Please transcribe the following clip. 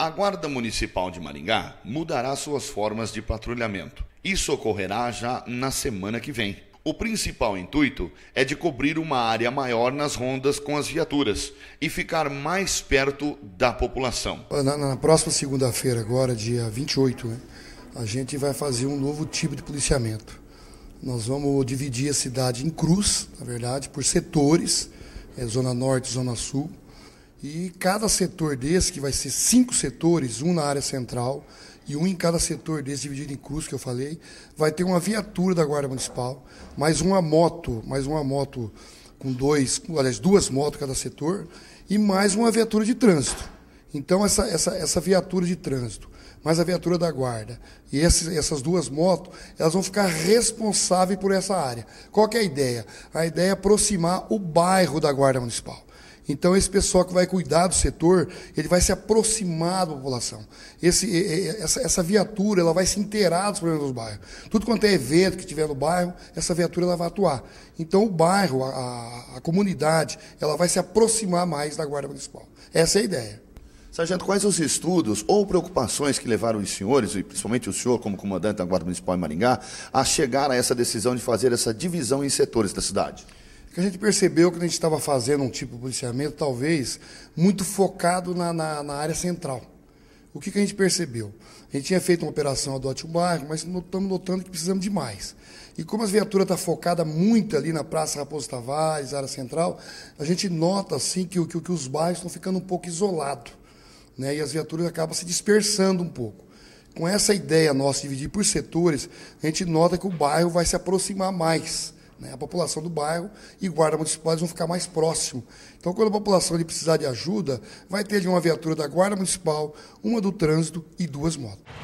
A Guarda Municipal de Maringá mudará suas formas de patrulhamento. Isso ocorrerá já na semana que vem. O principal intuito é de cobrir uma área maior nas rondas com as viaturas e ficar mais perto da população. Na, na próxima segunda-feira, agora, dia 28, né, a gente vai fazer um novo tipo de policiamento. Nós vamos dividir a cidade em cruz, na verdade, por setores, é, Zona Norte, Zona Sul, e cada setor desse, que vai ser cinco setores, um na área central e um em cada setor desse, dividido em cruz, que eu falei, vai ter uma viatura da Guarda Municipal, mais uma moto, mais uma moto com dois, aliás, duas motos cada setor, e mais uma viatura de trânsito. Então, essa, essa, essa viatura de trânsito, mais a viatura da guarda, e esses, essas duas motos, elas vão ficar responsáveis por essa área. Qual é a ideia? A ideia é aproximar o bairro da guarda municipal. Então, esse pessoal que vai cuidar do setor, ele vai se aproximar da população. Esse, essa, essa viatura ela vai se inteirar dos problemas dos bairros. Tudo quanto é evento que tiver no bairro, essa viatura ela vai atuar. Então, o bairro, a, a, a comunidade, ela vai se aproximar mais da Guarda Municipal. Essa é a ideia. Sargento, quais os estudos ou preocupações que levaram os senhores, e principalmente o senhor como comandante da Guarda Municipal em Maringá, a chegar a essa decisão de fazer essa divisão em setores da cidade? que a gente percebeu que a gente estava fazendo um tipo de policiamento, talvez, muito focado na, na, na área central. O que, que, a gente percebeu? A gente tinha feito uma operação Adote um Bairro, mas estamos notando que precisamos de mais. E como as viaturas estão tá focadas muito ali na Praça Raposo Tavares, área central, a gente nota assim que, que, que os bairros estão ficando um pouco isolados. Né? E as viaturas acabam se dispersando um pouco. Com essa ideia nossa de dividir por setores, a gente nota que o bairro vai se aproximar mais. Né? A população do bairro e guarda municipais vão ficar mais próximo. Então, quando a população precisar de ajuda, vai ter de uma viatura da guarda municipal, uma do trânsito e duas motos.